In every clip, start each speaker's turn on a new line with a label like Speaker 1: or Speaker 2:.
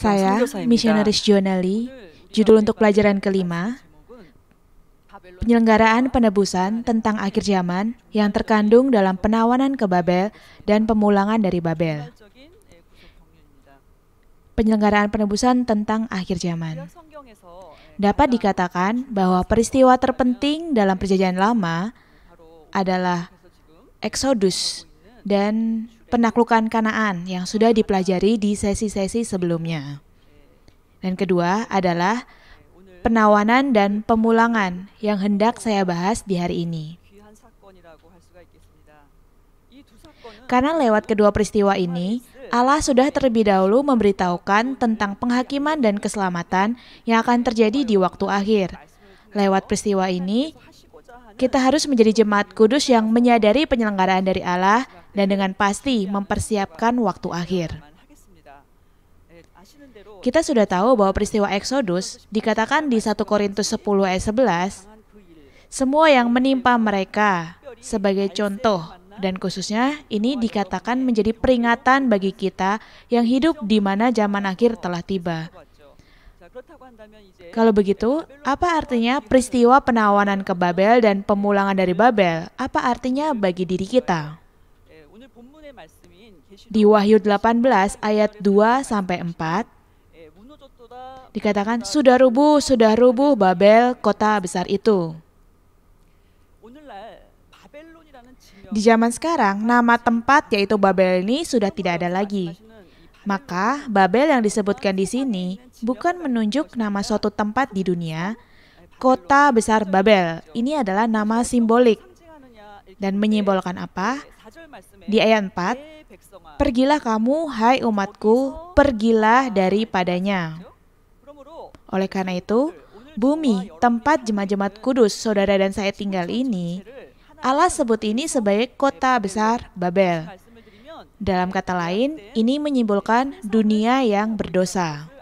Speaker 1: Saya, Missionaries
Speaker 2: Jonali, judul untuk pelajaran kelima, penyelenggaraan penebusan tentang akhir zaman yang terkandung dalam penawanan ke Babel dan pemulangan dari Babel. Penyelenggaraan penebusan tentang akhir zaman. Dapat dikatakan bahwa peristiwa terpenting dalam perjanjian lama adalah Exodus dan penaklukan Kanaan yang sudah dipelajari di sesi-sesi sebelumnya. Dan kedua adalah penawanan dan pemulangan yang hendak saya bahas di hari ini. Karena lewat kedua peristiwa ini, Allah sudah terlebih dahulu memberitahukan tentang penghakiman dan keselamatan yang akan terjadi di waktu akhir. Lewat peristiwa ini, kita harus menjadi jemaat kudus yang menyadari penyelenggaraan dari Allah dan dengan pasti mempersiapkan waktu akhir. Kita sudah tahu bahwa peristiwa Eksodus dikatakan di 1 Korintus 10 ayat 11, semua yang menimpa mereka sebagai contoh dan khususnya ini dikatakan menjadi peringatan bagi kita yang hidup di mana zaman akhir telah tiba. Kalau begitu, apa artinya peristiwa penawanan ke Babel dan pemulangan dari Babel? Apa artinya bagi diri kita? Di Wahyu 18 ayat 2 sampai 4 dikatakan sudah rubuh, sudah rubuh Babel kota besar itu. Di zaman sekarang, nama tempat yaitu Babel ini sudah tidak ada lagi. Maka, Babel yang disebutkan di sini bukan menunjuk nama suatu tempat di dunia. Kota besar Babel ini adalah nama simbolik dan menyimbolkan apa? di ayat 4, Pergilah kamu, hai umatku, pergilah daripadanya. Oleh karena itu, bumi, tempat jemaat-jemaat kudus, saudara dan saya tinggal ini, Allah sebut ini sebagai kota besar Babel. Dalam kata lain, ini menyimpulkan dunia yang berdosa.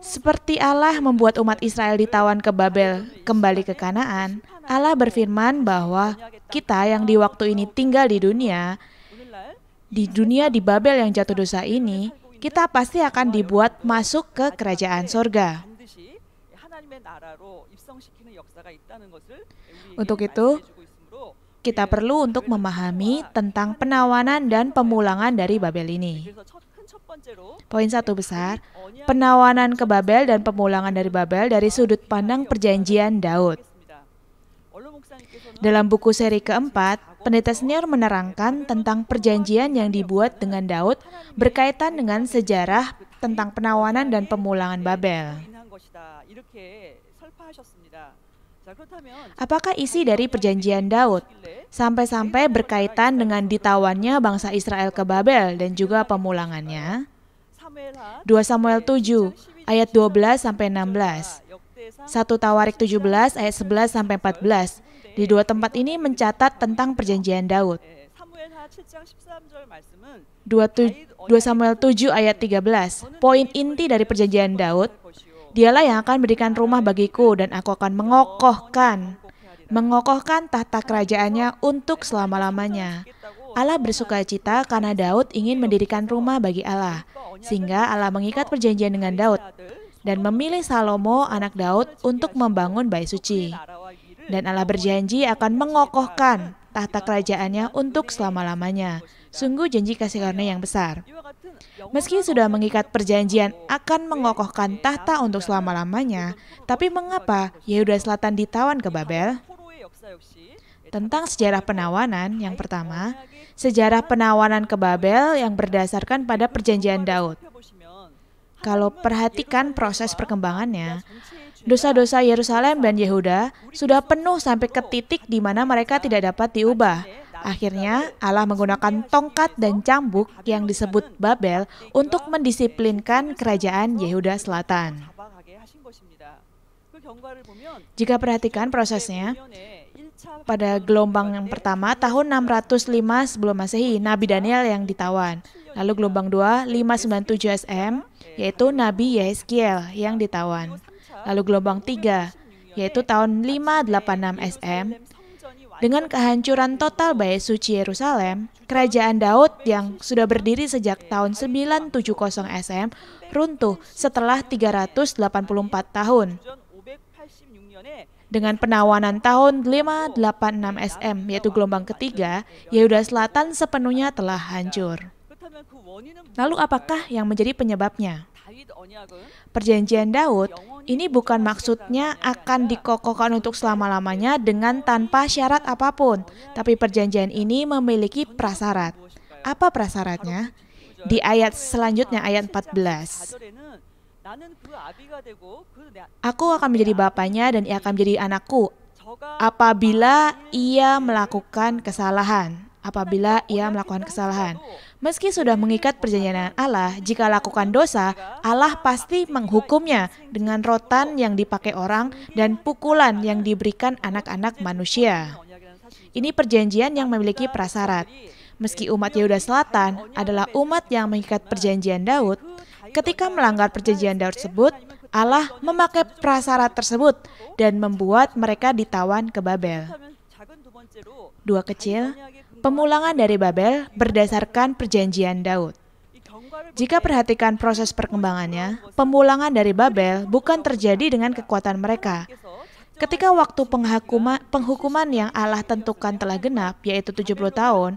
Speaker 2: Seperti Allah membuat umat Israel ditawan ke Babel, kembali ke Kanaan, Allah berfirman bahwa kita yang di waktu ini tinggal di dunia, di dunia di Babel yang jatuh dosa ini, kita pasti akan dibuat masuk ke kerajaan sorga. Untuk itu, kita perlu untuk memahami tentang penawanan dan pemulangan dari Babel ini. Poin satu besar, penawanan ke Babel dan pemulangan dari Babel dari sudut pandang perjanjian Daud. Dalam buku seri keempat, pendeta senior menerangkan tentang perjanjian yang dibuat dengan Daud berkaitan dengan sejarah tentang penawanan dan pemulangan Babel. Apakah isi dari perjanjian Daud? sampai-sampai berkaitan dengan ditawannya bangsa Israel ke Babel dan juga pemulangannya. 2 Samuel 7 ayat 12 sampai 16. 1 Tawarik 17 ayat 11 sampai 14. Di dua tempat ini mencatat tentang perjanjian Daud. 2 Samuel 7 ayat 13. Poin inti dari perjanjian Daud, dialah yang akan berikan rumah bagiku dan aku akan mengokohkan mengokohkan tahta kerajaannya untuk selama-lamanya. Allah bersuka cita karena Daud ingin mendirikan rumah bagi Allah, sehingga Allah mengikat perjanjian dengan Daud dan memilih Salomo, anak Daud, untuk membangun bait suci. Dan Allah berjanji akan mengokohkan tahta kerajaannya untuk selama-lamanya. Sungguh janji kasih karunia yang besar. Meski sudah mengikat perjanjian akan mengokohkan tahta untuk selama-lamanya, tapi mengapa Yehuda Selatan ditawan ke Babel? tentang sejarah penawanan yang pertama, sejarah penawanan ke Babel yang berdasarkan pada perjanjian Daud. Kalau perhatikan proses perkembangannya, dosa-dosa Yerusalem dan Yehuda sudah penuh sampai ke titik di mana mereka tidak dapat diubah. Akhirnya, Allah menggunakan tongkat dan cambuk yang disebut Babel untuk mendisiplinkan kerajaan Yehuda Selatan. Jika perhatikan prosesnya, pada gelombang yang pertama tahun 605 sebelum Masehi, Nabi Daniel yang ditawan. Lalu gelombang 2 597 SM yaitu Nabi Yeskiel yang ditawan. Lalu gelombang 3 yaitu tahun 586 SM dengan kehancuran total Bayi Suci Yerusalem, kerajaan Daud yang sudah berdiri sejak tahun 970 SM runtuh setelah 384 tahun. Dengan penawanan tahun 586 SM, yaitu gelombang ketiga, Yehuda Selatan sepenuhnya telah hancur. Lalu apakah yang menjadi penyebabnya? Perjanjian Daud ini bukan maksudnya akan dikokohkan untuk selama-lamanya dengan tanpa syarat apapun, tapi perjanjian ini memiliki prasyarat. Apa prasyaratnya? Di ayat selanjutnya, ayat 14. Aku akan menjadi bapaknya dan ia akan menjadi anakku apabila ia melakukan kesalahan. Apabila ia melakukan kesalahan. Meski sudah mengikat perjanjian Allah, jika lakukan dosa, Allah pasti menghukumnya dengan rotan yang dipakai orang dan pukulan yang diberikan anak-anak manusia. Ini perjanjian yang memiliki prasyarat. Meski umat Yehuda Selatan adalah umat yang mengikat perjanjian Daud, Ketika melanggar perjanjian Daud tersebut, Allah memakai prasarat tersebut dan membuat mereka ditawan ke Babel. Dua kecil, pemulangan dari Babel berdasarkan perjanjian Daud. Jika perhatikan proses perkembangannya, pemulangan dari Babel bukan terjadi dengan kekuatan mereka. Ketika waktu penghukuman, yang Allah tentukan telah genap, yaitu 70 tahun,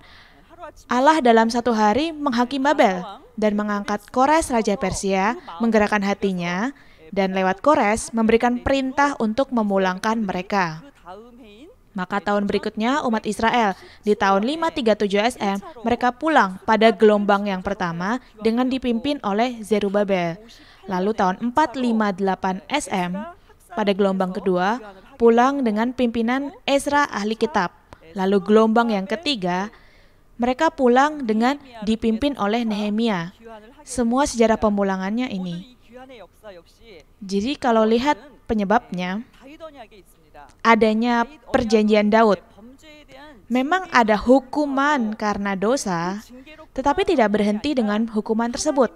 Speaker 2: Allah dalam satu hari menghakim Babel dan mengangkat Kores Raja Persia, menggerakkan hatinya, dan lewat Kores memberikan perintah untuk memulangkan mereka. Maka tahun berikutnya umat Israel di tahun 537 SM mereka pulang pada gelombang yang pertama dengan dipimpin oleh Zerubabel. Lalu tahun 458 SM pada gelombang kedua pulang dengan pimpinan Ezra ahli kitab. Lalu gelombang yang ketiga mereka pulang dengan dipimpin oleh Nehemia. Semua sejarah pemulangannya ini. Jadi kalau lihat penyebabnya, adanya perjanjian Daud. Memang ada hukuman karena dosa, tetapi tidak berhenti dengan hukuman tersebut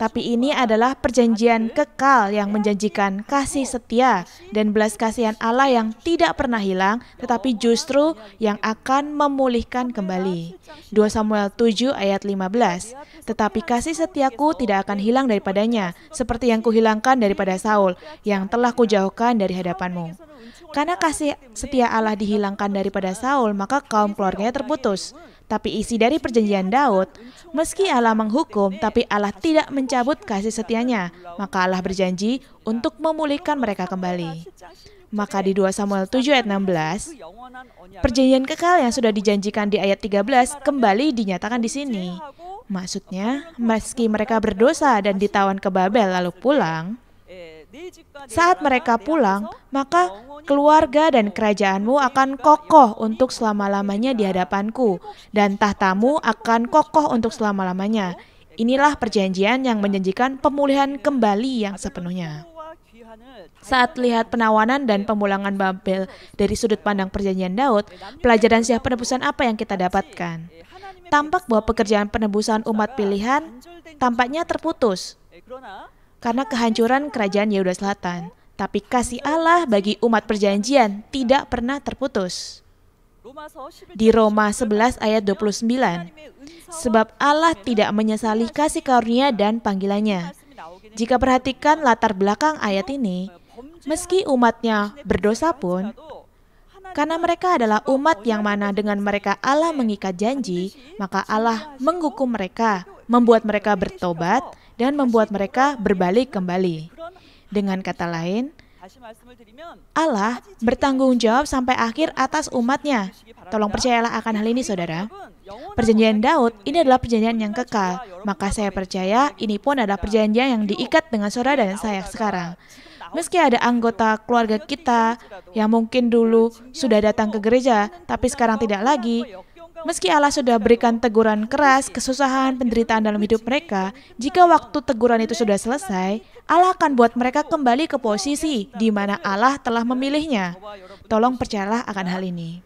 Speaker 2: tapi ini adalah perjanjian kekal yang menjanjikan kasih setia dan belas kasihan Allah yang tidak pernah hilang, tetapi justru yang akan memulihkan kembali. 2 Samuel 7 ayat 15 Tetapi kasih setiaku tidak akan hilang daripadanya, seperti yang kuhilangkan daripada Saul, yang telah kujauhkan dari hadapanmu. Karena kasih setia Allah dihilangkan daripada Saul, maka kaum keluarganya terputus. Tapi isi dari perjanjian Daud, meski Allah menghukum, tapi Allah tidak mencabut kasih setianya, maka Allah berjanji untuk memulihkan mereka kembali. Maka di 2 Samuel 7 ayat 16, perjanjian kekal yang sudah dijanjikan di ayat 13 kembali dinyatakan di sini. Maksudnya, meski mereka berdosa dan ditawan ke Babel lalu pulang, saat mereka pulang, maka keluarga dan kerajaanmu akan kokoh untuk selama-lamanya di hadapanku, dan tahtamu akan kokoh untuk selama-lamanya. Inilah perjanjian yang menjanjikan pemulihan kembali yang sepenuhnya. Saat lihat penawanan dan pemulangan Babel dari sudut pandang perjanjian Daud, pelajaran siap penebusan apa yang kita dapatkan? Tampak bahwa pekerjaan penebusan umat pilihan tampaknya terputus karena kehancuran kerajaan Yehuda Selatan. Tapi kasih Allah bagi umat perjanjian tidak pernah terputus. Di Roma 11 ayat 29, sebab Allah tidak menyesali kasih karunia dan panggilannya. Jika perhatikan latar belakang ayat ini, meski umatnya berdosa pun, karena mereka adalah umat yang mana dengan mereka Allah mengikat janji, maka Allah menghukum mereka, membuat mereka bertobat, dan membuat mereka berbalik kembali. Dengan kata lain, Allah bertanggung jawab sampai akhir atas umatnya. Tolong percayalah akan hal ini, saudara. Perjanjian Daud ini adalah perjanjian yang kekal, maka saya percaya ini pun adalah perjanjian yang diikat dengan saudara dan saya sekarang. Meski ada anggota keluarga kita yang mungkin dulu sudah datang ke gereja, tapi sekarang tidak lagi, Meski Allah sudah berikan teguran keras, kesusahan, penderitaan dalam hidup mereka, jika waktu teguran itu sudah selesai, Allah akan buat mereka kembali ke posisi di mana Allah telah memilihnya. Tolong percayalah akan hal ini.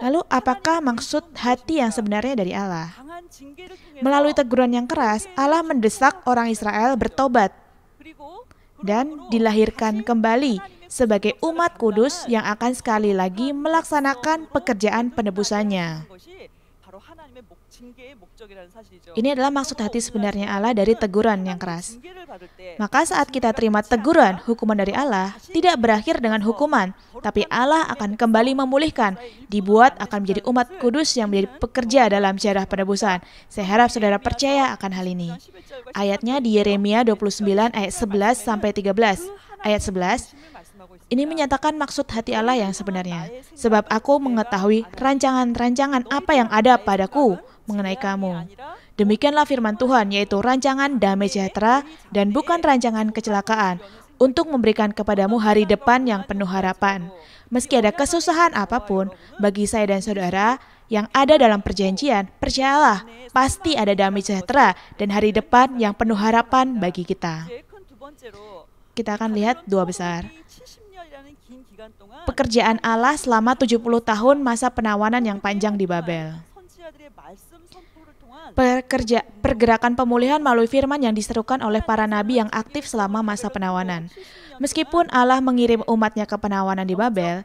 Speaker 2: Lalu apakah maksud hati yang sebenarnya dari Allah?
Speaker 1: Melalui teguran
Speaker 2: yang keras, Allah mendesak orang Israel bertobat dan dilahirkan kembali sebagai umat kudus yang akan sekali lagi melaksanakan pekerjaan penebusannya. Ini adalah maksud hati sebenarnya Allah dari teguran yang keras. Maka saat kita terima teguran, hukuman dari Allah tidak berakhir dengan hukuman, tapi Allah akan kembali memulihkan, dibuat akan menjadi umat kudus yang menjadi pekerja dalam sejarah penebusan. Saya harap saudara percaya akan hal ini. Ayatnya di Yeremia 29 ayat 11 sampai 13. Ayat 11, ini menyatakan maksud hati Allah yang sebenarnya, sebab aku mengetahui rancangan-rancangan apa yang ada padaku mengenai kamu. Demikianlah firman Tuhan, yaitu rancangan damai sejahtera dan bukan rancangan kecelakaan, untuk memberikan kepadamu hari depan yang penuh harapan. Meski ada kesusahan apapun, bagi saya dan saudara, yang ada dalam perjanjian, percayalah, pasti ada damai sejahtera dan hari depan yang penuh harapan bagi kita. Kita akan lihat dua besar pekerjaan Allah selama 70 tahun masa penawanan yang panjang di Babel. Pekerja, pergerakan pemulihan melalui firman yang diserukan oleh para nabi yang aktif selama masa penawanan. Meskipun Allah mengirim umatnya ke penawanan di Babel,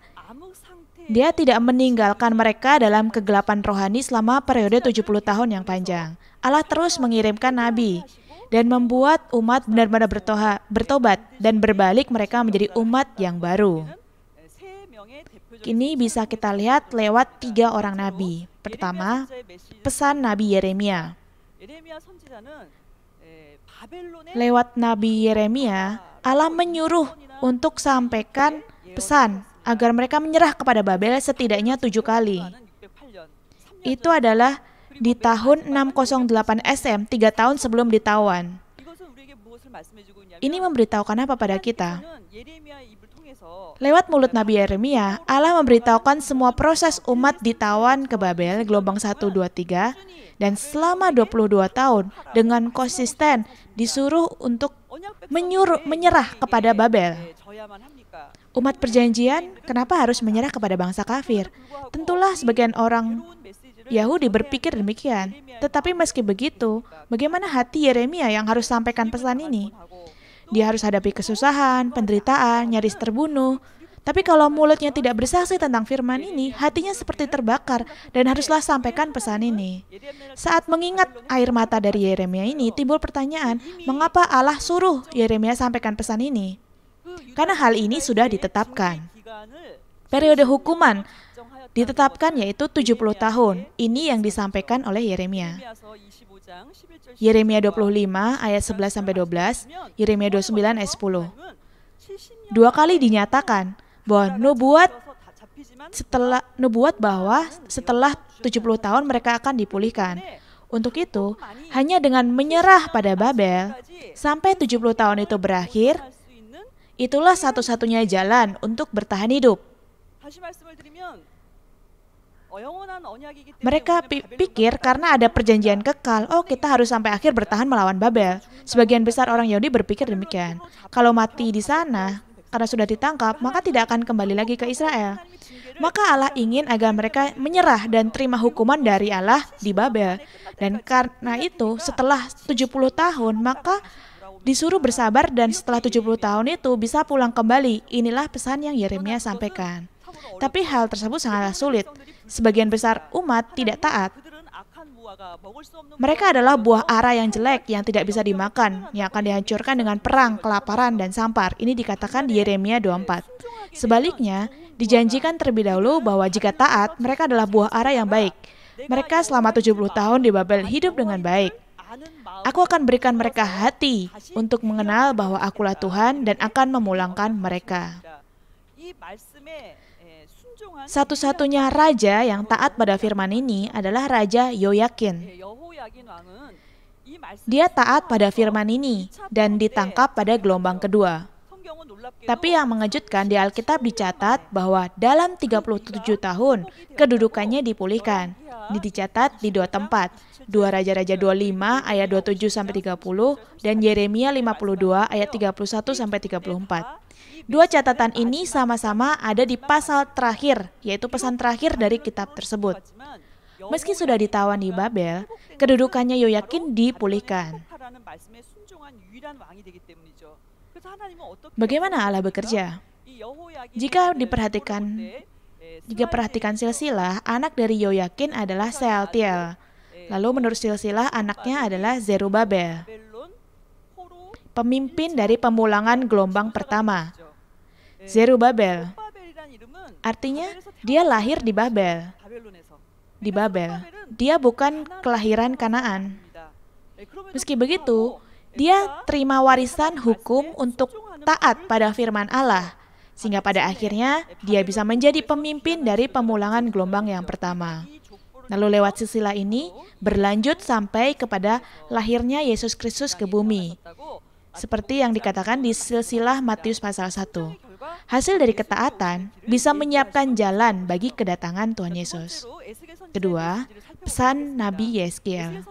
Speaker 2: dia tidak meninggalkan mereka dalam kegelapan rohani selama periode 70 tahun yang panjang. Allah terus mengirimkan nabi, dan membuat umat benar-benar bertobat dan berbalik mereka menjadi umat yang baru. Kini bisa kita lihat lewat tiga orang nabi. Pertama, pesan Nabi Yeremia. Lewat Nabi Yeremia, Allah menyuruh untuk sampaikan pesan agar mereka menyerah kepada Babel setidaknya tujuh kali. Itu adalah di tahun 608 SM, tiga tahun sebelum ditawan. Ini memberitahukan apa pada kita? Lewat mulut Nabi Yeremia, Allah memberitahukan semua proses umat ditawan ke Babel, gelombang 1, 2, 3, dan selama 22 tahun dengan konsisten disuruh untuk menyuruh, menyerah kepada Babel. Umat perjanjian, kenapa harus menyerah kepada bangsa kafir? Tentulah sebagian orang Yahudi berpikir demikian. Tetapi meski begitu, bagaimana hati Yeremia yang harus sampaikan pesan ini? Dia harus hadapi kesusahan, penderitaan, nyaris terbunuh. Tapi kalau mulutnya tidak bersaksi tentang firman ini, hatinya seperti terbakar dan haruslah sampaikan pesan ini. Saat mengingat air mata dari Yeremia ini, timbul pertanyaan, mengapa Allah suruh Yeremia sampaikan pesan ini? Karena hal ini sudah ditetapkan. Periode hukuman ditetapkan yaitu 70 tahun. Ini yang disampaikan oleh Yeremia. Yeremia 25 ayat 11 12, Yeremia 29 ayat 10. Dua kali dinyatakan bahwa nubuat setelah nubuat bahwa setelah 70 tahun mereka akan dipulihkan. Untuk itu, hanya dengan menyerah pada Babel sampai 70 tahun itu berakhir, itulah satu-satunya jalan untuk bertahan hidup. Mereka pikir karena ada perjanjian kekal, oh kita harus sampai akhir bertahan melawan Babel. Sebagian besar orang Yahudi berpikir demikian. Kalau mati di sana, karena sudah ditangkap, maka tidak akan kembali lagi ke Israel. Maka Allah ingin agar mereka menyerah dan terima hukuman dari Allah di Babel. Dan karena itu, setelah 70 tahun, maka disuruh bersabar dan setelah 70 tahun itu bisa pulang kembali. Inilah pesan yang Yeremia sampaikan. Tapi hal tersebut sangatlah sulit. Sebagian besar umat tidak taat. Mereka adalah buah ara yang jelek yang tidak bisa dimakan, yang akan dihancurkan dengan perang, kelaparan, dan sampar. Ini dikatakan di Yeremia 24. Sebaliknya, dijanjikan terlebih dahulu bahwa jika taat, mereka adalah buah ara yang baik. Mereka selama 70 tahun di Babel hidup dengan baik. Aku akan berikan mereka hati untuk mengenal bahwa akulah Tuhan dan akan memulangkan mereka. Satu-satunya raja yang taat pada firman ini adalah Raja Yoyakin. Dia taat pada firman ini dan ditangkap pada gelombang kedua. Tapi yang mengejutkan di Alkitab dicatat bahwa dalam 37 tahun kedudukannya dipulihkan dicatat di dua tempat, dua Raja-Raja 25 ayat 27 sampai 30 dan Yeremia 52 ayat 31 sampai 34. Dua catatan ini sama-sama ada di pasal terakhir, yaitu pesan terakhir dari kitab tersebut. Meski sudah ditawan di Babel, kedudukannya Yoyakin dipulihkan.
Speaker 1: Bagaimana Allah bekerja?
Speaker 2: Jika diperhatikan jika perhatikan silsilah, anak dari Yoyakin adalah Sealtiel. Lalu menurut silsilah, anaknya adalah Zerubabel, pemimpin dari pemulangan gelombang pertama. Zerubabel, artinya dia lahir di Babel. Di Babel, dia bukan kelahiran Kanaan. Eh, Meski begitu, dia terima warisan hukum untuk taat pada firman Allah sehingga pada akhirnya dia bisa menjadi pemimpin dari pemulangan gelombang yang pertama. Lalu lewat silsilah ini berlanjut sampai kepada lahirnya Yesus Kristus ke bumi. Seperti yang dikatakan di silsilah Matius pasal 1. Hasil dari ketaatan bisa menyiapkan jalan bagi kedatangan Tuhan Yesus. Kedua, pesan Nabi Yeskiel.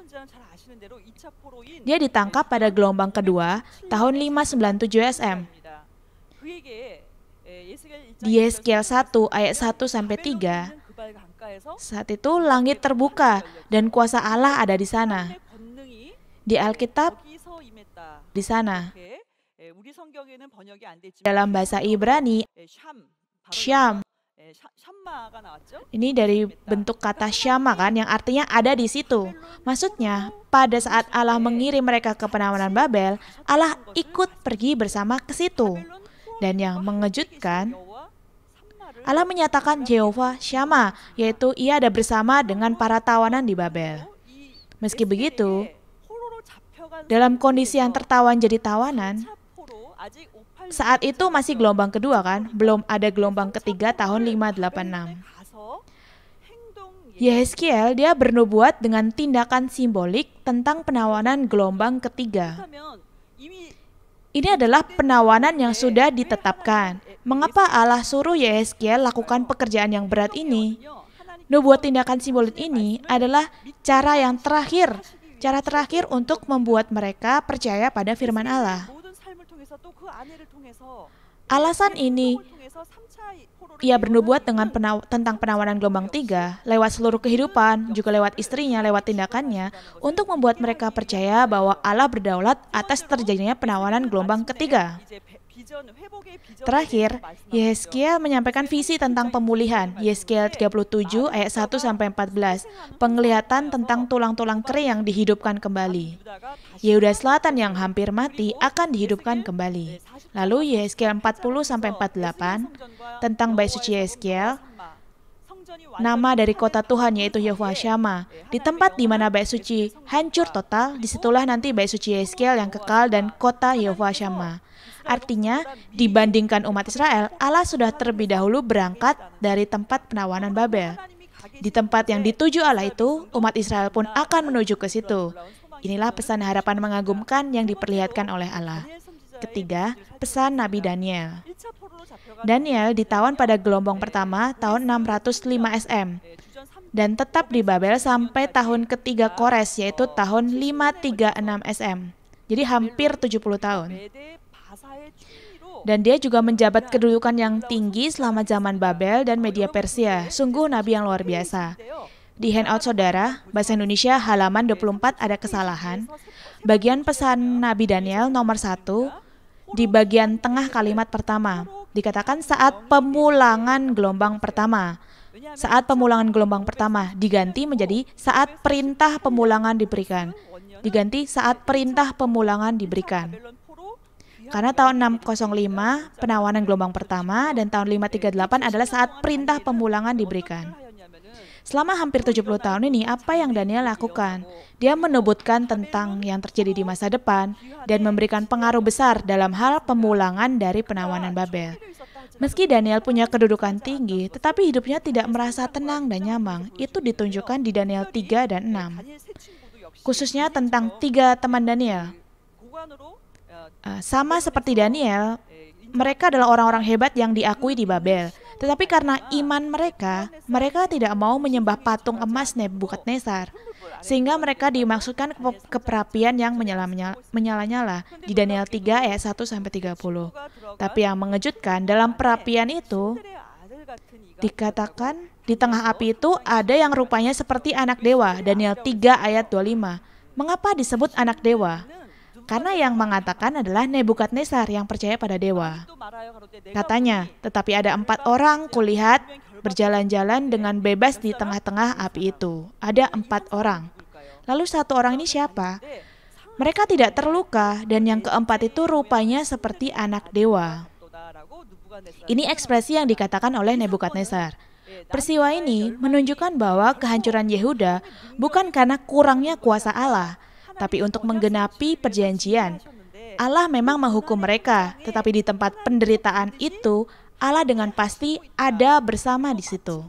Speaker 2: Dia ditangkap pada gelombang kedua tahun 597 SM di Yeskiel 1 ayat 1 sampai 3, saat itu langit terbuka dan kuasa Allah ada di sana. Di Alkitab di sana. Dalam bahasa Ibrani, Syam. Ini dari bentuk kata syama kan, yang artinya ada di situ. Maksudnya, pada saat Allah mengirim mereka ke penawanan Babel, Allah ikut pergi bersama ke situ. Dan yang mengejutkan, Allah menyatakan Jehovah Syama, yaitu ia ada bersama dengan para tawanan di Babel. Meski begitu, dalam kondisi yang tertawan jadi tawanan, saat itu masih gelombang kedua kan, belum ada gelombang ketiga tahun 586. Yeheskiel dia bernubuat dengan tindakan simbolik tentang penawanan gelombang ketiga. Ini adalah penawanan yang sudah ditetapkan. Mengapa Allah suruh Yehezkiel lakukan pekerjaan yang berat ini? Nubuat tindakan simbolik ini adalah cara yang terakhir, cara terakhir untuk membuat mereka percaya pada firman Allah. Alasan ini ia bernubuat dengan penaw tentang penawaran gelombang tiga lewat seluruh kehidupan, juga lewat istrinya, lewat tindakannya, untuk membuat mereka percaya bahwa Allah berdaulat atas terjadinya penawaran gelombang ketiga. Terakhir, Yeskiel menyampaikan visi tentang pemulihan. Yeskiel 37 ayat 1 sampai 14. Penglihatan tentang tulang-tulang kering yang dihidupkan kembali. Yehuda Selatan yang hampir mati akan dihidupkan kembali. Lalu Yeskiel 40 sampai 48 tentang bait suci Yeskiel, Nama dari kota Tuhan yaitu Yehovah Shama. Di tempat di mana bait suci hancur total, disitulah nanti bait suci Yeskiel yang kekal dan kota Yehovah Shama. Artinya, dibandingkan umat Israel, Allah sudah terlebih dahulu berangkat dari tempat penawanan Babel. Di tempat yang dituju Allah itu, umat Israel pun akan menuju ke situ. Inilah pesan harapan mengagumkan yang diperlihatkan oleh Allah. Ketiga, pesan Nabi Daniel. Daniel ditawan pada gelombang pertama tahun 605 SM dan tetap di Babel sampai tahun ketiga Kores yaitu tahun 536 SM. Jadi hampir 70 tahun. Dan dia juga menjabat kedudukan yang tinggi selama zaman Babel dan media Persia. Sungguh nabi yang luar biasa. Di handout saudara, bahasa Indonesia halaman 24 ada kesalahan. Bagian pesan Nabi Daniel nomor 1, di bagian tengah kalimat pertama, dikatakan saat pemulangan gelombang pertama saat pemulangan gelombang pertama diganti menjadi saat perintah pemulangan diberikan. Diganti saat perintah pemulangan diberikan. Karena tahun 605 penawanan gelombang pertama dan tahun 538 adalah saat perintah pemulangan diberikan. Selama hampir 70 tahun ini, apa yang Daniel lakukan? Dia menebutkan tentang yang terjadi di masa depan dan memberikan pengaruh besar dalam hal pemulangan dari penawanan Babel. Meski Daniel punya kedudukan tinggi, tetapi hidupnya tidak merasa tenang dan nyaman. Itu ditunjukkan di Daniel 3 dan
Speaker 1: 6.
Speaker 2: Khususnya tentang tiga teman Daniel. Eh, sama seperti Daniel, mereka adalah orang-orang hebat yang diakui di Babel. Tetapi karena iman mereka, mereka tidak mau menyembah patung emas Nebukadnezar. Sehingga mereka dimaksudkan ke keperapian yang menyala-nyala di Daniel 3 ayat 1 sampai 30. Tapi yang mengejutkan dalam perapian itu dikatakan di tengah api itu ada yang rupanya seperti anak dewa, Daniel 3 ayat 25. Mengapa disebut anak dewa? Karena yang mengatakan adalah Nebukadnezar yang percaya pada dewa. Katanya, tetapi ada empat orang kulihat berjalan-jalan dengan bebas di tengah-tengah api itu. Ada empat orang. Lalu satu orang ini siapa? Mereka tidak terluka dan yang keempat itu rupanya seperti anak dewa. Ini ekspresi yang dikatakan oleh Nebukadnezar. Peristiwa ini menunjukkan bahwa kehancuran Yehuda bukan karena kurangnya kuasa Allah, tapi untuk menggenapi perjanjian, Allah memang menghukum mereka, tetapi di tempat penderitaan itu, Allah dengan pasti ada bersama di situ.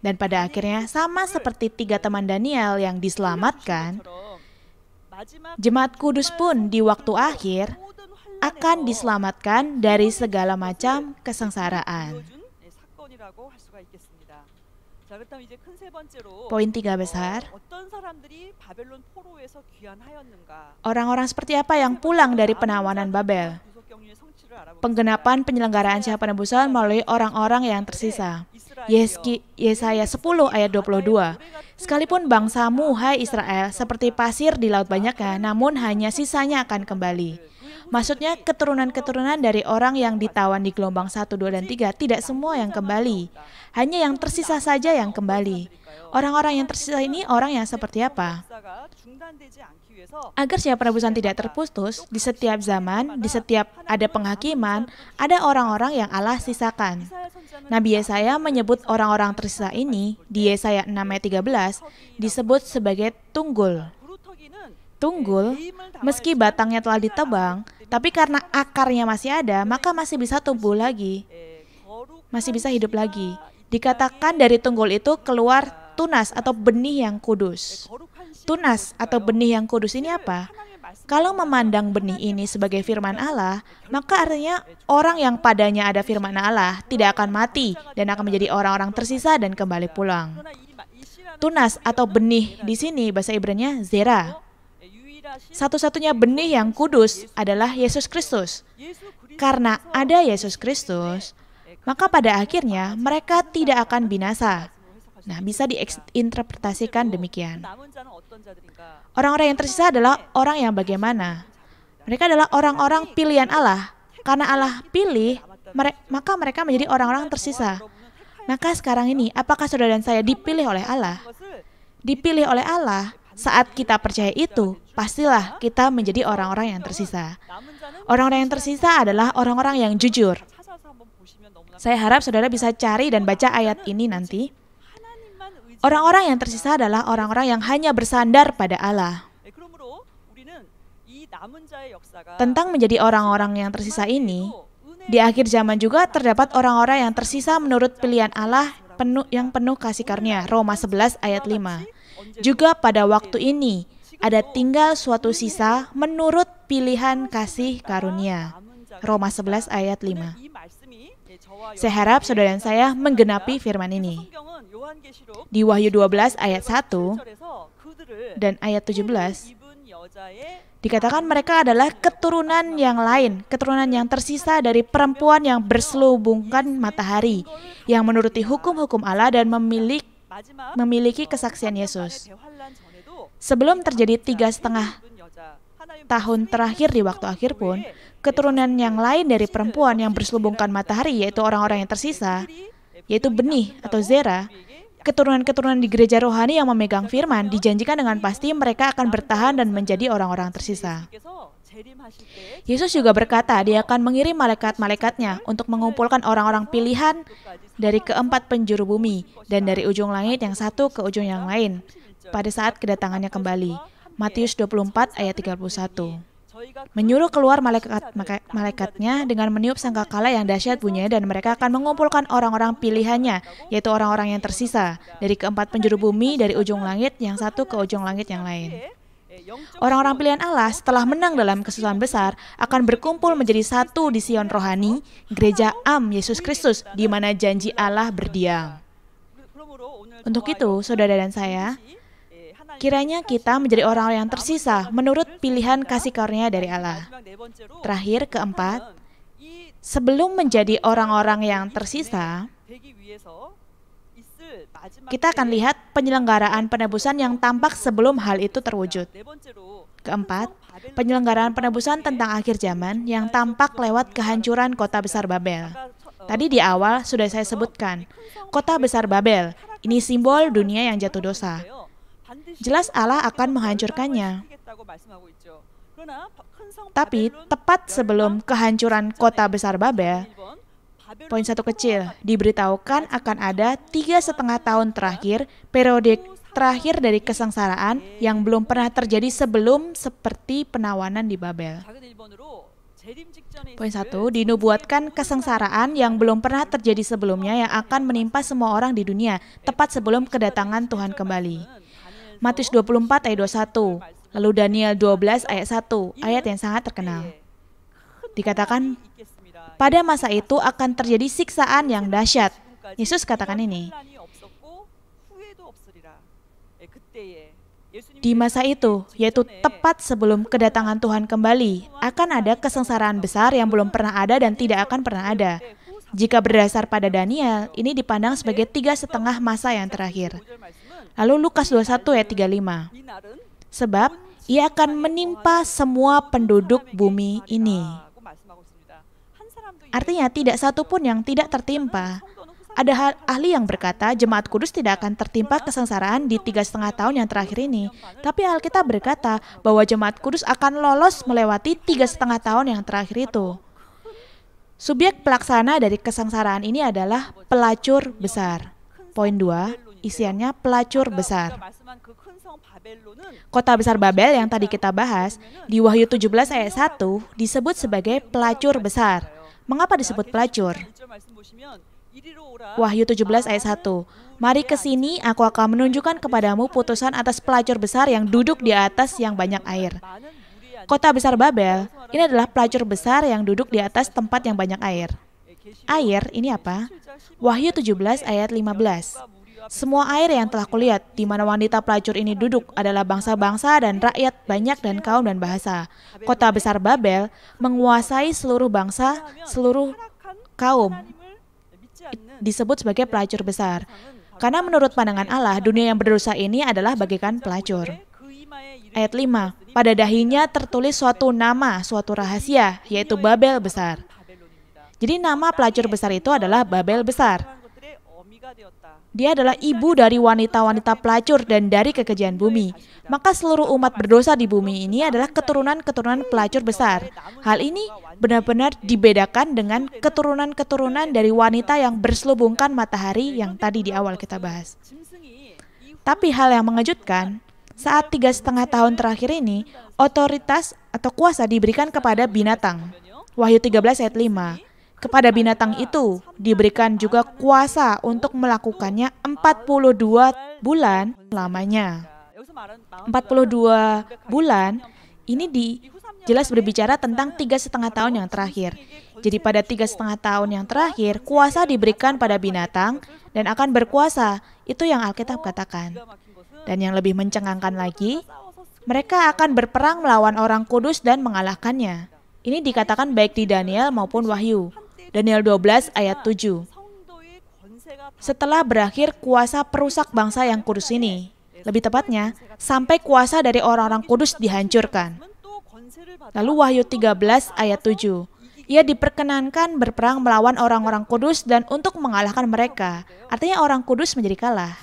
Speaker 2: Dan pada akhirnya, sama seperti tiga teman Daniel yang diselamatkan, jemaat kudus pun di waktu akhir akan diselamatkan dari segala macam kesengsaraan. Poin tiga besar. Orang-orang seperti apa yang pulang dari penawanan Babel? Penggenapan penyelenggaraan siapa Penebusan melalui orang-orang yang tersisa. Yeski, Yesaya 10 ayat 22. Sekalipun bangsamu, hai Israel, seperti pasir di laut banyaknya, namun hanya sisanya akan kembali. Maksudnya keturunan-keturunan dari orang yang ditawan di gelombang 1, 2, dan 3 tidak semua yang kembali. Hanya yang tersisa saja yang kembali. Orang-orang yang tersisa ini orang yang seperti apa? Agar siapa rebusan tidak terputus, di setiap zaman, di setiap ada penghakiman, ada orang-orang yang Allah sisakan. Nabi Yesaya menyebut orang-orang tersisa ini, di Yesaya 6 ayat 13, disebut sebagai tunggul. Tunggul, meski batangnya telah ditebang, tapi karena akarnya masih ada, maka masih bisa tumbuh lagi. Masih bisa hidup lagi. Dikatakan dari tunggul itu keluar tunas atau benih yang kudus. Tunas atau benih yang kudus ini apa? Kalau memandang benih ini sebagai firman Allah, maka artinya orang yang padanya ada firman Allah tidak akan mati dan akan menjadi orang-orang tersisa dan kembali pulang. Tunas atau benih di sini bahasa ibrani zera. Satu-satunya benih yang kudus adalah Yesus Kristus. Karena ada Yesus Kristus, maka pada akhirnya mereka tidak akan binasa. Nah, bisa diinterpretasikan demikian. Orang-orang yang tersisa adalah orang yang bagaimana? Mereka adalah orang-orang pilihan Allah. Karena Allah pilih, maka mereka menjadi orang-orang tersisa. Maka sekarang ini, apakah saudara dan saya dipilih oleh Allah? Dipilih oleh Allah saat kita percaya itu, pastilah kita menjadi orang-orang yang tersisa. Orang-orang yang tersisa adalah orang-orang yang jujur. Saya harap saudara bisa cari dan baca ayat ini nanti. Orang-orang yang tersisa adalah orang-orang yang hanya bersandar pada Allah. Tentang menjadi orang-orang yang tersisa ini, di akhir zaman juga terdapat orang-orang yang tersisa menurut pilihan Allah penuh yang penuh kasih karunia. Roma 11 ayat 5. Juga pada waktu ini ada tinggal suatu sisa menurut pilihan kasih karunia. Roma 11 ayat 5. Saya harap saudara dan saya menggenapi firman ini. Di Wahyu 12 ayat 1 dan ayat 17 dikatakan mereka adalah keturunan yang lain, keturunan yang tersisa dari perempuan yang berselubungkan matahari, yang menuruti hukum-hukum Allah dan memiliki memiliki kesaksian Yesus. Sebelum terjadi tiga setengah tahun terakhir di waktu akhir pun, keturunan yang lain dari perempuan yang berselubungkan matahari, yaitu orang-orang yang tersisa, yaitu benih atau zera, keturunan-keturunan di gereja rohani yang memegang firman dijanjikan dengan pasti mereka akan bertahan dan menjadi orang-orang tersisa. Yesus juga berkata dia akan mengirim malaikat-malaikatnya untuk mengumpulkan orang-orang pilihan dari keempat penjuru bumi dan dari ujung langit yang satu ke ujung yang lain pada saat kedatangannya kembali. Matius 24 ayat 31. Menyuruh keluar malaikat malaikatnya dengan meniup sangkakala yang dahsyat bunyinya dan mereka akan mengumpulkan orang-orang pilihannya, yaitu orang-orang yang tersisa, dari keempat penjuru bumi, dari ujung langit yang satu ke ujung langit yang lain. Orang-orang pilihan Allah setelah menang dalam kesusahan besar akan berkumpul menjadi satu di Sion rohani, gereja Am Yesus Kristus di mana janji Allah berdiam. Untuk itu, saudara dan saya, kiranya kita menjadi orang yang tersisa menurut pilihan kasih karunia dari Allah. Terakhir, keempat, sebelum menjadi orang-orang yang tersisa,
Speaker 1: kita akan lihat
Speaker 2: penyelenggaraan penebusan yang tampak sebelum hal itu terwujud. Keempat, penyelenggaraan penebusan tentang akhir zaman yang tampak lewat kehancuran kota besar Babel. Tadi di awal sudah saya sebutkan, kota besar Babel, ini simbol dunia yang jatuh dosa. Jelas Allah akan menghancurkannya. Tapi tepat sebelum kehancuran kota besar Babel, Poin satu kecil, diberitahukan akan ada tiga setengah tahun terakhir, periode terakhir dari kesengsaraan yang belum pernah terjadi sebelum seperti penawanan di Babel. Poin satu, dinubuatkan kesengsaraan yang belum pernah terjadi sebelumnya yang akan menimpa semua orang di dunia, tepat sebelum kedatangan Tuhan kembali. Matius 24 ayat 21, lalu Daniel 12 ayat 1, ayat yang sangat terkenal. Dikatakan pada masa itu akan terjadi siksaan yang dahsyat. Yesus katakan ini. Di masa itu, yaitu tepat sebelum kedatangan Tuhan kembali, akan ada kesengsaraan besar yang belum pernah ada dan tidak akan pernah ada. Jika berdasar pada Daniel, ini dipandang sebagai tiga setengah masa yang terakhir. Lalu Lukas 21 ayat 35. Sebab ia akan menimpa semua penduduk bumi ini. Artinya tidak satu pun yang tidak tertimpa. Ada ahli yang berkata jemaat kudus tidak akan tertimpa kesengsaraan di tiga setengah tahun yang terakhir ini. Tapi Alkitab berkata bahwa jemaat kudus akan lolos melewati tiga setengah tahun yang terakhir itu. Subjek pelaksana dari kesengsaraan ini adalah pelacur besar. Poin dua, isiannya pelacur besar. Kota besar Babel yang tadi kita bahas di Wahyu 17 ayat 1 disebut sebagai pelacur besar. Mengapa disebut pelacur? Wahyu 17 ayat 1. Mari ke sini aku akan menunjukkan kepadamu putusan atas pelacur besar yang duduk di atas yang banyak air. Kota besar Babel ini adalah pelacur besar yang duduk di atas tempat yang banyak air. Air ini apa? Wahyu 17 ayat 15. Semua air yang telah kulihat di mana wanita pelacur ini duduk adalah bangsa-bangsa dan rakyat banyak dan kaum dan bahasa. Kota besar Babel menguasai seluruh bangsa, seluruh kaum. Disebut sebagai pelacur besar. Karena menurut pandangan Allah, dunia yang berdosa ini adalah bagaikan pelacur. Ayat 5, pada dahinya tertulis suatu nama, suatu rahasia, yaitu Babel Besar. Jadi nama pelacur besar itu adalah Babel Besar. Dia adalah ibu dari wanita-wanita pelacur dan dari kekejian bumi. Maka seluruh umat berdosa di bumi ini adalah keturunan-keturunan pelacur besar. Hal ini benar-benar dibedakan dengan keturunan-keturunan dari wanita yang berselubungkan matahari yang tadi di awal kita bahas. Tapi hal yang mengejutkan, saat tiga setengah tahun terakhir ini, otoritas atau kuasa diberikan kepada binatang. Wahyu 13 ayat 5. Kepada binatang itu diberikan juga kuasa untuk melakukannya 42 bulan lamanya. 42 bulan ini di jelas berbicara tentang tiga setengah tahun yang terakhir. Jadi pada tiga setengah tahun yang terakhir, kuasa diberikan pada binatang dan akan berkuasa. Itu yang Alkitab katakan. Dan yang lebih mencengangkan lagi, mereka akan berperang melawan orang kudus dan mengalahkannya. Ini dikatakan baik di Daniel maupun Wahyu. Daniel 12 ayat 7. Setelah berakhir kuasa perusak bangsa yang kudus ini, lebih tepatnya, sampai kuasa dari orang-orang kudus dihancurkan. Lalu Wahyu 13 ayat 7. Ia diperkenankan berperang melawan orang-orang kudus dan untuk mengalahkan mereka. Artinya orang kudus menjadi kalah.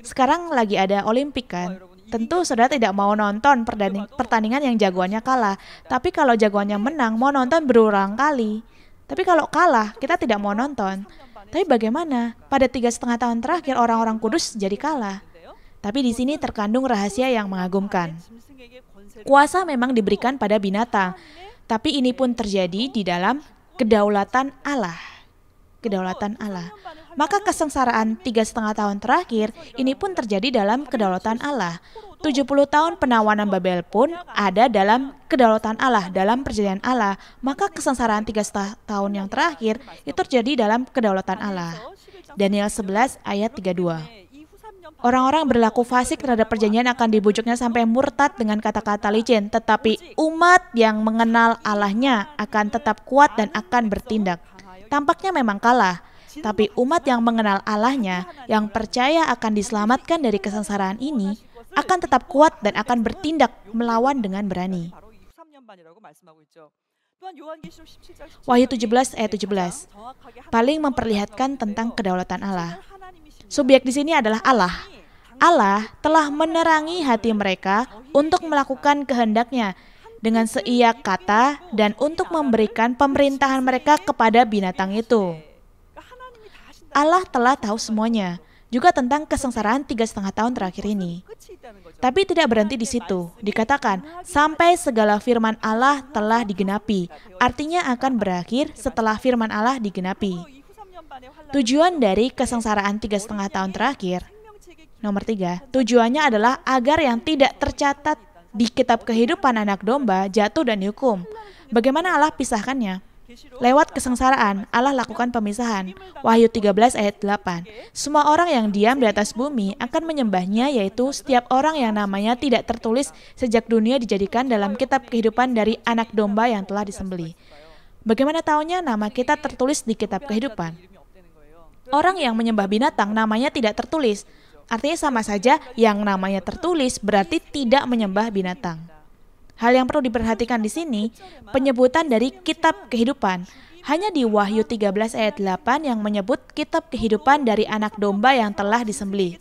Speaker 2: Sekarang lagi ada olimpik kan? Tentu saudara tidak mau nonton pertandingan yang jagoannya kalah. Tapi kalau jagoannya menang, mau nonton berulang kali. Tapi kalau kalah, kita tidak mau nonton. Tapi bagaimana? Pada tiga setengah tahun terakhir, orang-orang kudus jadi kalah. Tapi di sini terkandung rahasia yang mengagumkan. Kuasa memang diberikan pada binatang, tapi ini pun terjadi di dalam kedaulatan Allah kedaulatan Allah. Maka kesengsaraan tiga setengah tahun terakhir ini pun terjadi dalam kedaulatan Allah. 70 tahun penawanan Babel pun ada dalam kedaulatan Allah, dalam perjanjian Allah. Maka kesengsaraan tiga setengah tahun yang terakhir itu terjadi dalam kedaulatan Allah. Daniel 11 ayat 32. Orang-orang berlaku fasik terhadap perjanjian akan dibujuknya sampai murtad dengan kata-kata licin, tetapi umat yang mengenal Allahnya akan tetap kuat dan akan bertindak. Tampaknya memang kalah, tapi umat yang mengenal Allahnya, yang percaya akan diselamatkan dari kesengsaraan ini, akan tetap kuat dan akan bertindak melawan dengan berani.
Speaker 1: Wahyu 17 ayat 17
Speaker 2: paling memperlihatkan tentang kedaulatan Allah. Subjek di sini adalah Allah. Allah telah menerangi hati mereka untuk melakukan kehendaknya dengan seia kata dan untuk memberikan pemerintahan mereka kepada binatang itu. Allah telah tahu semuanya, juga tentang kesengsaraan tiga setengah tahun terakhir ini. Tapi tidak berhenti di situ, dikatakan sampai segala firman Allah telah digenapi, artinya akan berakhir setelah firman Allah digenapi. Tujuan dari kesengsaraan tiga setengah tahun terakhir Nomor tiga, tujuannya adalah agar yang tidak tercatat di kitab kehidupan anak domba jatuh dan dihukum. Bagaimana Allah pisahkannya? Lewat kesengsaraan, Allah lakukan pemisahan. Wahyu 13 ayat 8. Semua orang yang diam di atas bumi akan menyembahnya yaitu setiap orang yang namanya tidak tertulis sejak dunia dijadikan dalam kitab kehidupan dari anak domba yang telah disembeli. Bagaimana tahunya nama kita tertulis di kitab kehidupan? Orang yang menyembah binatang namanya tidak tertulis, Artinya sama saja yang namanya tertulis berarti tidak menyembah binatang. Hal yang perlu diperhatikan di sini, penyebutan dari kitab kehidupan. Hanya di Wahyu 13 ayat 8 yang menyebut kitab kehidupan dari anak domba yang telah disembelih.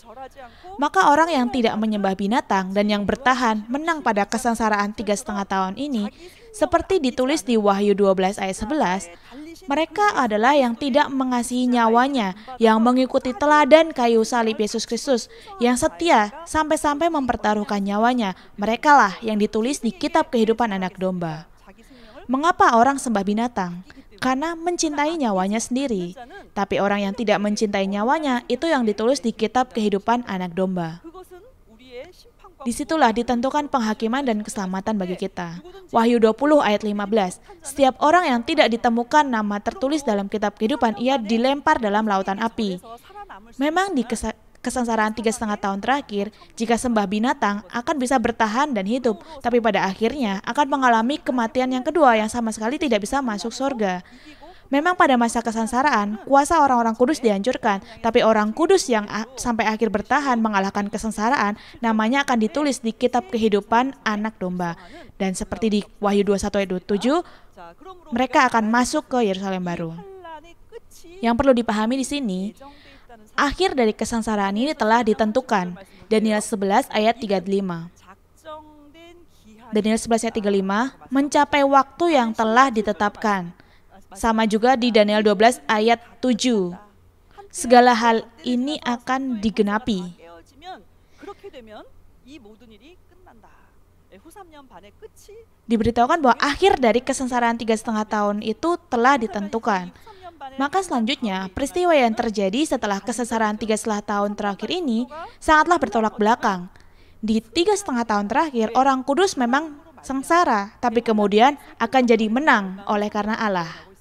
Speaker 2: Maka orang yang tidak menyembah binatang dan yang bertahan menang pada kesengsaraan tiga setengah tahun ini, seperti ditulis di Wahyu 12 ayat 11, mereka adalah yang tidak mengasihi nyawanya, yang mengikuti teladan kayu salib Yesus Kristus, yang setia sampai-sampai mempertaruhkan nyawanya. Merekalah yang ditulis di kitab kehidupan anak domba. Mengapa orang sembah binatang? Karena mencintai nyawanya sendiri. Tapi orang yang tidak mencintai nyawanya itu yang ditulis di kitab kehidupan anak domba. Disitulah ditentukan penghakiman dan keselamatan bagi kita. Wahyu 20 ayat 15, setiap orang yang tidak ditemukan nama tertulis dalam kitab kehidupan, ia dilempar dalam lautan api. Memang di kesengsaraan tiga setengah tahun terakhir, jika sembah binatang akan bisa bertahan dan hidup, tapi pada akhirnya akan mengalami kematian yang kedua yang sama sekali tidak bisa masuk surga. Memang pada masa kesengsaraan, kuasa orang-orang kudus dihancurkan, tapi orang kudus yang sampai akhir bertahan mengalahkan kesengsaraan, namanya akan ditulis di kitab kehidupan anak domba. Dan seperti di Wahyu 21 ayat 27, mereka akan masuk ke Yerusalem baru. Yang perlu dipahami di sini, akhir dari kesengsaraan ini telah ditentukan. Daniel 11 ayat 35. Daniel 11 ayat 35, mencapai waktu yang telah ditetapkan. Sama juga di Daniel 12 ayat 7. Segala hal ini akan digenapi. Diberitahukan bahwa akhir dari kesengsaraan tiga setengah tahun itu telah ditentukan. Maka selanjutnya, peristiwa yang terjadi setelah kesengsaraan tiga setengah tahun terakhir ini sangatlah bertolak belakang. Di tiga setengah tahun terakhir, orang kudus memang sengsara, tapi kemudian akan jadi menang oleh karena Allah.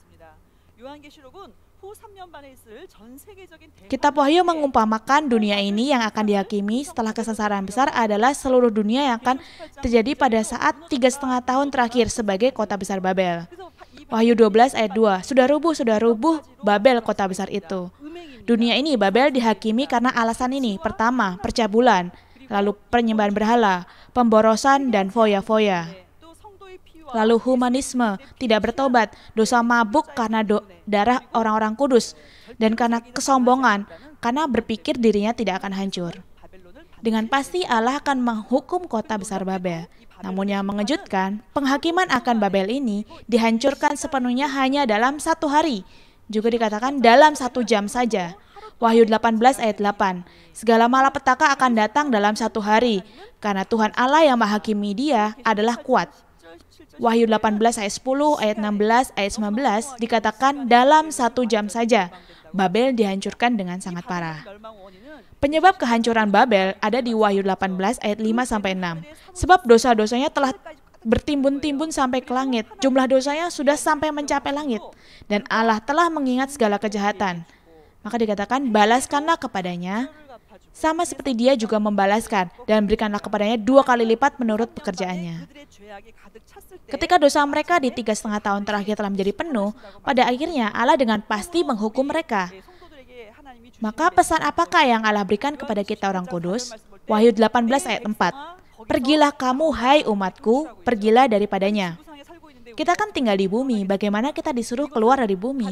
Speaker 2: Kitab Wahyu mengumpamakan dunia ini yang akan dihakimi setelah kesengsaraan besar adalah seluruh dunia yang akan terjadi pada saat tiga setengah tahun terakhir sebagai kota besar Babel. Wahyu 12 ayat 2, Sudah rubuh, sudah rubuh Babel kota besar itu. Dunia ini Babel dihakimi karena alasan ini. Pertama, percabulan, lalu penyembahan berhala, pemborosan, dan foya-foya lalu humanisme, tidak bertobat, dosa mabuk karena do darah orang-orang kudus, dan karena kesombongan, karena berpikir dirinya tidak akan hancur. Dengan pasti Allah akan menghukum kota besar Babel. Namun yang mengejutkan, penghakiman akan Babel ini dihancurkan sepenuhnya hanya dalam satu hari, juga dikatakan dalam satu jam saja. Wahyu 18 ayat 8. Segala malapetaka akan datang dalam satu hari, karena Tuhan Allah yang menghakimi dia adalah kuat. Wahyu 18 ayat 10, ayat 16, ayat 19 dikatakan dalam satu jam saja Babel dihancurkan dengan sangat parah. Penyebab kehancuran Babel ada di Wahyu 18 ayat 5 sampai 6. Sebab dosa-dosanya telah bertimbun-timbun sampai ke langit. Jumlah dosanya sudah sampai mencapai langit dan Allah telah mengingat segala kejahatan. Maka dikatakan balaskanlah kepadanya sama seperti dia juga membalaskan, dan berikanlah kepadanya dua kali lipat menurut pekerjaannya. Ketika dosa mereka di tiga setengah tahun terakhir telah menjadi penuh, pada akhirnya Allah dengan pasti menghukum mereka. Maka pesan apakah yang Allah berikan kepada kita orang kudus? Wahyu 18 ayat 4. Pergilah kamu hai umatku, pergilah daripadanya. Kita kan tinggal di bumi, bagaimana kita disuruh keluar dari bumi?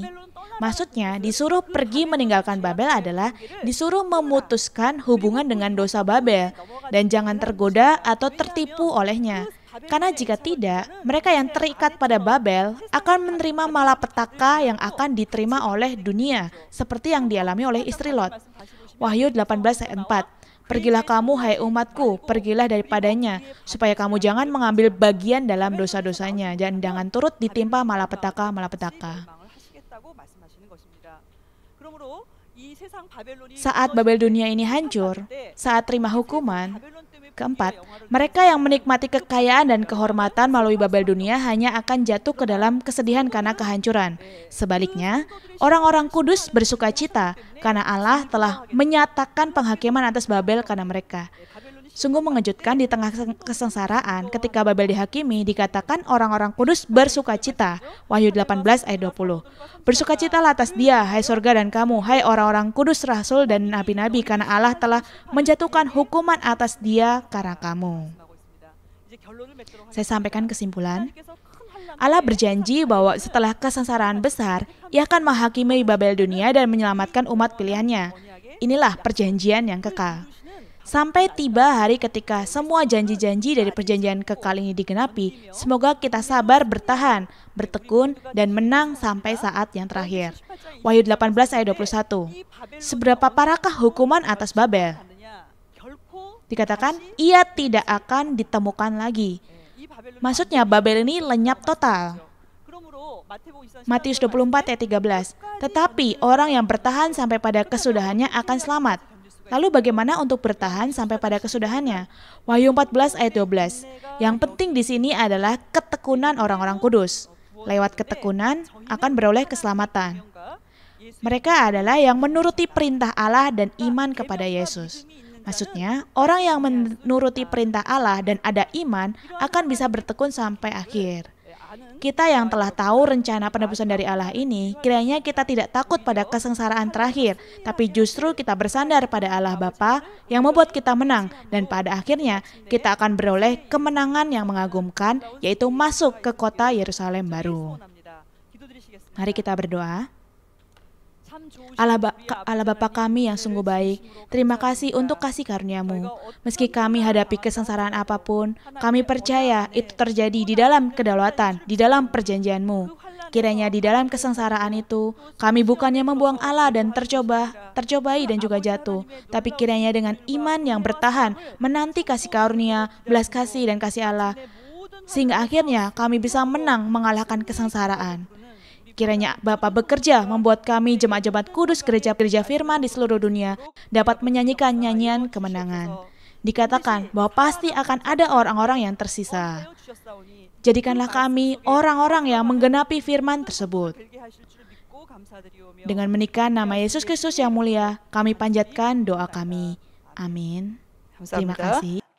Speaker 2: Maksudnya, disuruh pergi meninggalkan Babel adalah disuruh memutuskan hubungan dengan dosa Babel dan jangan tergoda atau tertipu olehnya. Karena jika tidak, mereka yang terikat pada Babel akan menerima malapetaka yang akan diterima oleh dunia, seperti yang dialami oleh istri Lot. Wahyu 18 ayat 4. Pergilah kamu, hai umatku, pergilah daripadanya, supaya kamu jangan mengambil bagian dalam dosa-dosanya, dan jangan turut ditimpa malapetaka-malapetaka. Saat Babel dunia ini hancur, saat terima hukuman, Keempat, mereka yang menikmati kekayaan dan kehormatan melalui Babel dunia hanya akan jatuh ke dalam kesedihan karena kehancuran. Sebaliknya, orang-orang kudus bersuka cita karena Allah telah menyatakan penghakiman atas Babel karena mereka. Sungguh mengejutkan di tengah kesengsaraan ketika Babel dihakimi dikatakan orang-orang kudus bersukacita. Wahyu 18 ayat 20. Bersukacita atas dia, hai surga dan kamu, hai orang-orang kudus rasul dan nabi-nabi karena Allah telah menjatuhkan hukuman atas dia karena kamu. Saya sampaikan kesimpulan. Allah berjanji bahwa setelah kesengsaraan besar, ia akan menghakimi Babel dunia dan menyelamatkan umat pilihannya. Inilah perjanjian yang kekal. Sampai tiba hari ketika semua janji-janji dari perjanjian kekal ini digenapi, semoga kita sabar bertahan, bertekun, dan menang sampai saat yang terakhir. Wahyu 18 ayat 21 Seberapa parakah hukuman atas Babel? Dikatakan, ia tidak akan ditemukan lagi. Maksudnya Babel ini lenyap total. Matius 24 ayat 13. Tetapi orang yang bertahan sampai pada kesudahannya akan selamat. Lalu bagaimana untuk bertahan sampai pada kesudahannya? Wahyu 14 ayat 12. Yang penting di sini adalah ketekunan orang-orang kudus. Lewat ketekunan akan beroleh keselamatan. Mereka adalah yang menuruti perintah Allah dan iman kepada Yesus. Maksudnya, orang yang menuruti perintah Allah dan ada iman akan bisa bertekun sampai akhir. Kita yang telah tahu rencana penebusan dari Allah ini, kiranya kita tidak takut pada kesengsaraan terakhir, tapi justru kita bersandar pada Allah Bapa yang membuat kita menang dan pada akhirnya kita akan beroleh kemenangan yang mengagumkan yaitu masuk ke kota Yerusalem baru. Mari kita berdoa. Allah, ba Allah Bapa kami yang sungguh baik, terima kasih untuk kasih karuniamu. Meski kami hadapi kesengsaraan apapun, kami percaya itu terjadi di dalam kedaulatan, di dalam perjanjianmu. Kiranya di dalam kesengsaraan itu, kami bukannya membuang Allah dan tercoba, tercobai dan juga jatuh, tapi kiranya dengan iman yang bertahan, menanti kasih karunia, belas kasih dan kasih Allah, sehingga akhirnya kami bisa menang mengalahkan kesengsaraan. Kiranya Bapa bekerja membuat kami jemaat-jemaat kudus gereja-gereja firman di seluruh dunia dapat menyanyikan nyanyian kemenangan. Dikatakan bahwa pasti akan ada orang-orang yang tersisa. Jadikanlah kami orang-orang yang menggenapi firman tersebut. Dengan menikah nama Yesus Kristus yang mulia, kami panjatkan doa kami. Amin. Terima kasih.